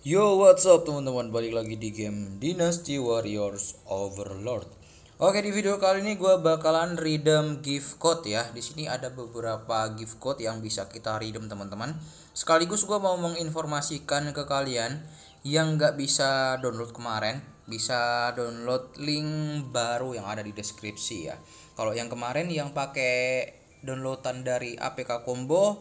Yo what's up teman-teman balik lagi di game Dynasty Warriors Overlord Oke di video kali ini gue bakalan redeem gift code ya di sini ada beberapa gift code yang bisa kita redeem teman-teman Sekaligus gue mau menginformasikan ke kalian yang nggak bisa download kemarin bisa download link baru yang ada di deskripsi ya. Kalau yang kemarin yang pakai downloadan dari APK Combo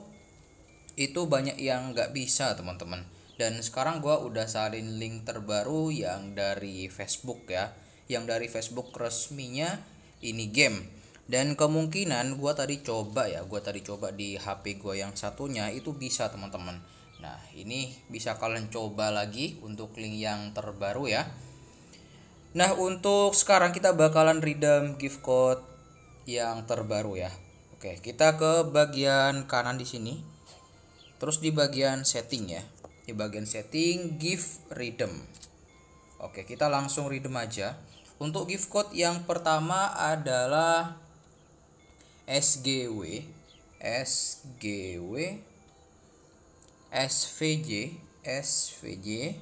itu banyak yang nggak bisa teman-teman dan sekarang gue udah salin link terbaru yang dari Facebook ya yang dari Facebook resminya ini game dan kemungkinan gue tadi coba ya gue tadi coba di HP gue yang satunya itu bisa teman-teman nah ini bisa kalian coba lagi untuk link yang terbaru ya nah untuk sekarang kita bakalan redeem gift code yang terbaru ya oke kita ke bagian kanan di sini terus di bagian setting ya di bagian setting give rhythm, oke kita langsung rhythm aja untuk gift code yang pertama adalah SGW SGW SVJ SVJ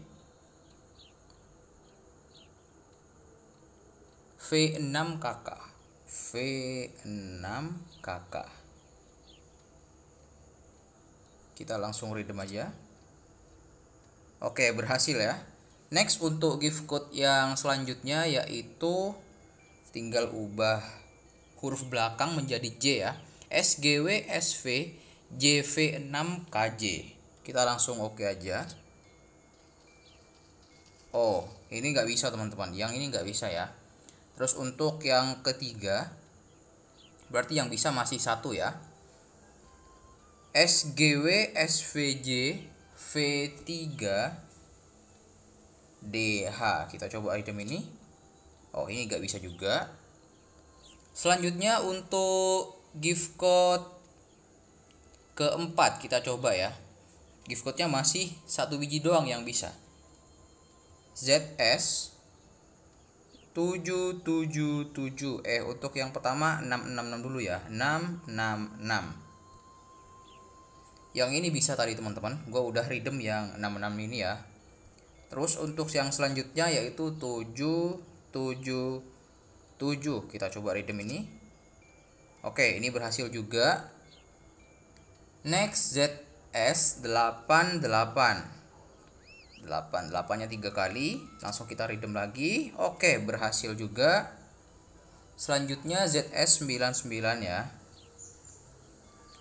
V6KK V6KK kita langsung rhythm aja Oke, berhasil ya. Next untuk gift code yang selanjutnya yaitu tinggal ubah huruf belakang menjadi J ya. SGW SV JV6KJ. Kita langsung oke okay aja. Oh, ini nggak bisa teman-teman. Yang ini nggak bisa ya. Terus untuk yang ketiga, berarti yang bisa masih satu ya. SGW SVJ V3 DH kita coba item ini oh ini nggak bisa juga selanjutnya untuk gift code keempat kita coba ya gift code nya masih satu biji doang yang bisa ZS 777 eh untuk yang pertama 666 dulu ya 666 yang ini bisa tadi teman-teman gue udah redeem yang 66 ini ya terus untuk yang selanjutnya yaitu 7 7 7 kita coba redeem ini oke ini berhasil juga next ZS 88 88 nya 3 kali langsung kita redeem lagi oke berhasil juga selanjutnya ZS 99 ya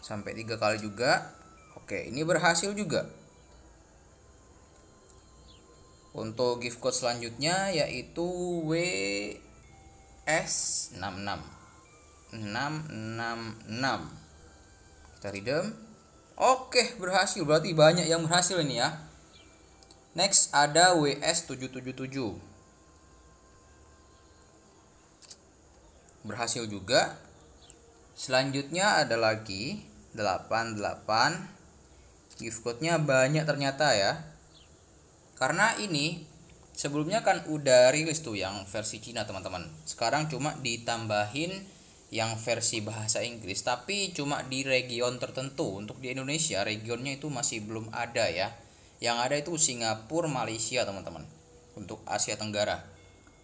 sampai 3 kali juga Oke, ini berhasil juga. Untuk gift code selanjutnya yaitu WS66. 666. Kita redeem. Oke, berhasil. Berarti banyak yang berhasil ini ya. Next ada WS777. Berhasil juga. Selanjutnya ada lagi 88 gift code-nya banyak ternyata ya karena ini sebelumnya kan udah rilis tuh yang versi Cina teman-teman sekarang cuma ditambahin yang versi bahasa Inggris tapi cuma di region tertentu untuk di Indonesia regionnya itu masih belum ada ya yang ada itu Singapura Malaysia teman-teman untuk Asia Tenggara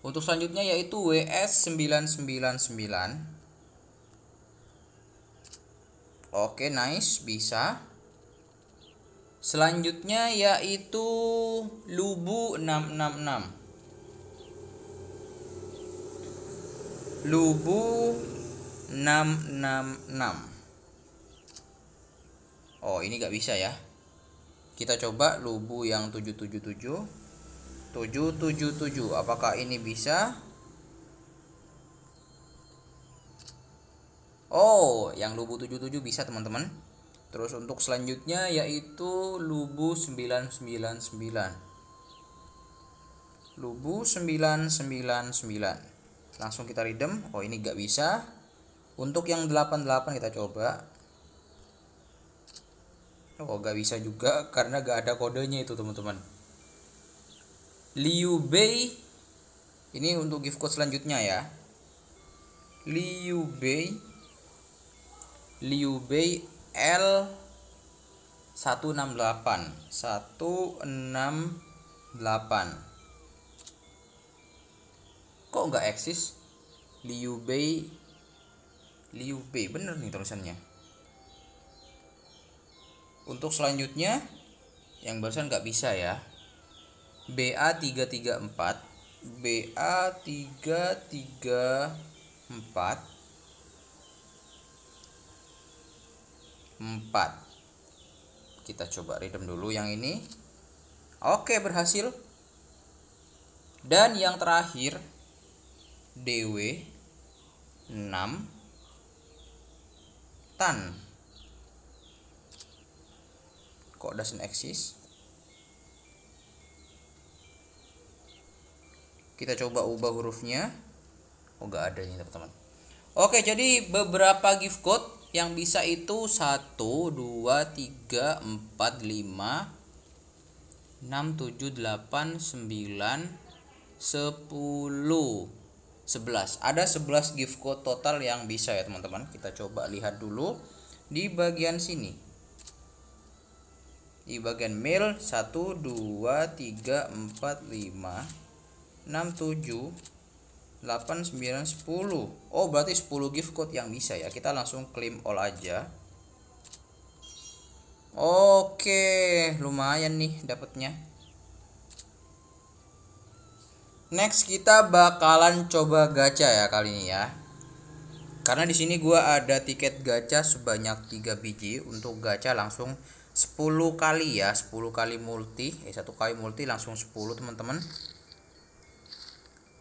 untuk selanjutnya yaitu WS 999 oke nice bisa Selanjutnya yaitu lubu 666. Lubu 666. Oh, ini gak bisa ya. Kita coba lubu yang 777. 777. Apakah ini bisa? Oh, yang lubu 77 bisa, teman-teman. Terus untuk selanjutnya yaitu lubu 999. Lubu 999. Langsung kita redeem. Oh, ini gak bisa. Untuk yang 88 kita coba. Oh, gak bisa juga karena gak ada kodenya itu, teman-teman. Liu Bei ini untuk gift code selanjutnya ya. Liu Bei Liu Bei L 168 168 kok nggak eksis Liu Bei Liu Bei bener nih tulisannya untuk selanjutnya yang barusan nggak bisa ya BA 334 BA 334 4 kita coba redeem dulu yang ini oke berhasil dan yang terakhir DW 6 tan kok doesn't exist kita coba ubah hurufnya oh gak ada ini teman-teman oke jadi beberapa gift code yang bisa itu 1 2 3 4 5 6 7 8 9 10 11 ada 11 gift code total yang bisa ya teman-teman kita coba lihat dulu di bagian sini di bagian mail 1 2 3 4 5 6 7 8 9 10 oh berarti 10 gift code yang bisa ya kita langsung claim all aja oke lumayan nih dapetnya next kita bakalan coba gacha ya kali ini ya karena di sini gue ada tiket gacha sebanyak 3 biji untuk gacha langsung 10 kali ya 10 kali multi eh satu kali multi langsung 10 teman-teman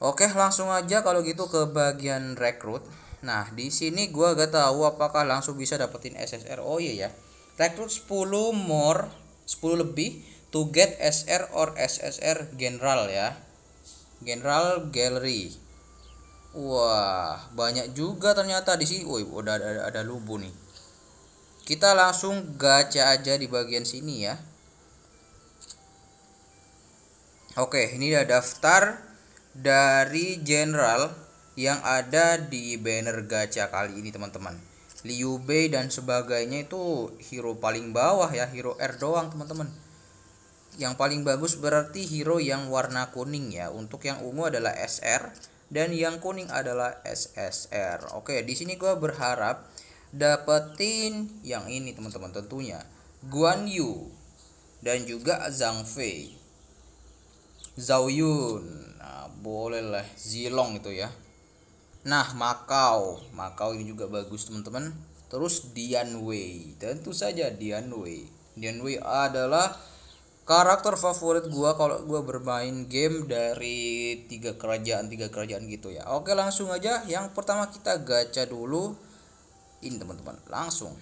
Oke, langsung aja kalau gitu ke bagian rekrut. Nah, di sini gua gak tahu apakah langsung bisa dapetin SSR. Oh iya ya. Rekrut 10 more, 10 lebih to get SR or SSR general ya. General gallery. Wah, banyak juga ternyata di sini. Woi, udah ada, ada, ada lubu nih. Kita langsung gacha aja di bagian sini ya. Oke, ini ada daftar dari general yang ada di banner gacha kali ini teman-teman Liu Bei dan sebagainya itu hero paling bawah ya hero R doang teman-teman yang paling bagus berarti hero yang warna kuning ya untuk yang ungu adalah SR dan yang kuning adalah SSR oke di sini gue berharap dapetin yang ini teman-teman tentunya Guan Yu dan juga Zhang Fei Zhao Yun boleh lah Zilong itu ya nah Makau Makau ini juga bagus teman-teman terus Dianwei tentu saja Dianwei Dianwei adalah karakter favorit gua kalau gua bermain game dari tiga kerajaan tiga kerajaan gitu ya oke langsung aja yang pertama kita gacha dulu ini teman-teman langsung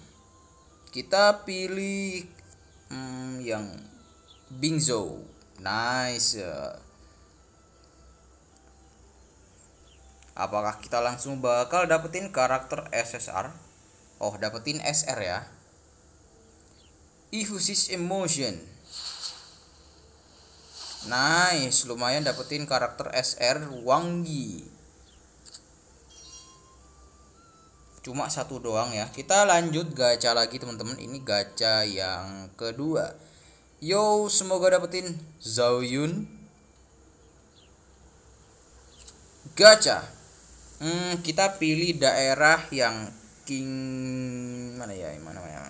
kita pilih hmm, yang Bingzo nice Apakah kita langsung bakal dapetin karakter SSR? Oh, dapetin SR ya. Effusive Emotion. Nice, lumayan dapetin karakter SR Wangi. Cuma satu doang ya. Kita lanjut gacha lagi teman-teman. Ini gacha yang kedua. Yo, semoga dapetin Zhao Yun. Gacha hmm, kita pilih daerah yang king mana ya mana ya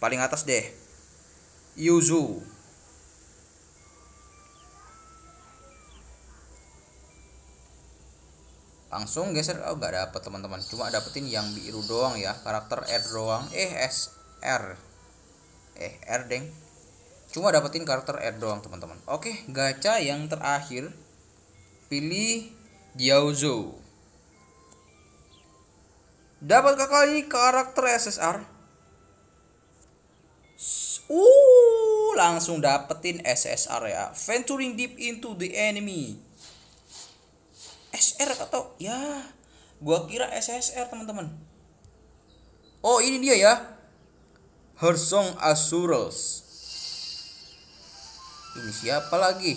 paling atas deh Yuzu langsung geser oh gak dapet teman-teman cuma dapetin yang biru doang ya karakter R doang eh S R eh R deng cuma dapetin karakter R doang teman-teman oke gacha yang terakhir pilih Diaozo Dapat kali karakter SSR? Uh, langsung dapetin SSR ya. Venturing deep into the enemy. SR atau ya, gua kira SSR teman-teman. Oh, ini dia ya. Her Song Ini siapa lagi?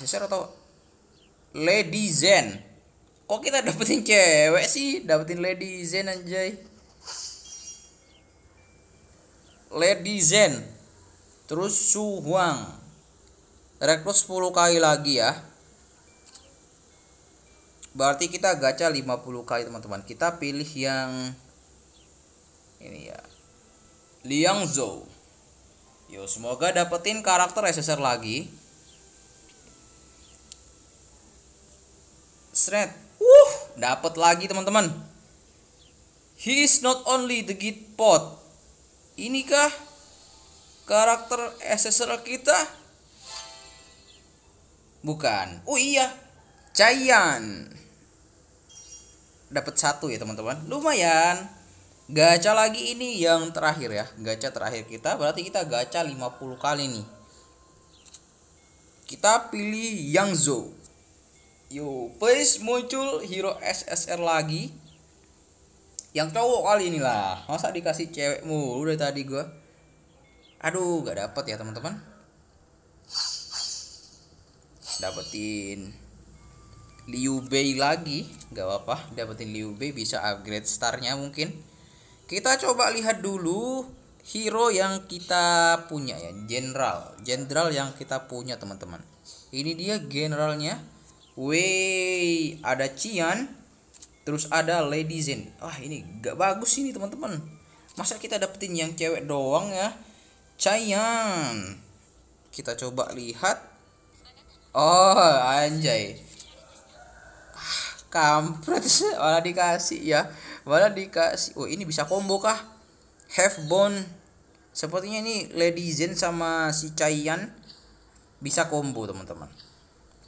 SSR atau Lady Zen? kok kita dapetin cewek sih dapetin lady zen anjay lady zen terus su huang rekrut 10 kali lagi ya berarti kita gacha 50 kali teman-teman kita pilih yang ini ya Liang Zhou yo semoga dapetin karakter SSR lagi Sret Dapat lagi teman-teman. He is not only the git pot. Inikah karakter SSR kita? Bukan. Oh iya, Cayan. Dapat satu ya teman-teman. Lumayan. Gacha lagi ini yang terakhir ya. Gacha terakhir kita berarti kita gacha 50 kali nih. Kita pilih Yangzhou yo please muncul hero SSR lagi yang cowok kali inilah masa dikasih cewek mulu dari tadi gua aduh gak dapet ya teman-teman dapetin Liu Bei lagi gak apa-apa dapetin Liu Bei bisa upgrade starnya mungkin kita coba lihat dulu hero yang kita punya ya general general yang kita punya teman-teman ini dia generalnya Wey, ada Cian, terus ada Lady Zen. Wah, ini gak bagus ini, teman-teman. Masa kita dapetin yang cewek doang ya? Cian. Kita coba lihat. Oh, anjay. Ah, kampret, malah dikasih ya. Malah dikasih. Oh, ini bisa combo kah? Have bone. Sepertinya ini Lady Zen sama si Cian bisa combo, teman-teman.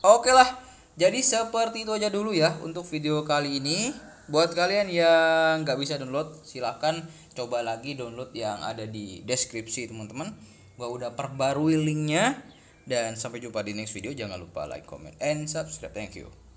Oke lah jadi seperti itu aja dulu ya untuk video kali ini. Buat kalian yang nggak bisa download, silahkan coba lagi download yang ada di deskripsi teman-teman. Gua udah perbarui linknya dan sampai jumpa di next video. Jangan lupa like, comment, and subscribe. Thank you.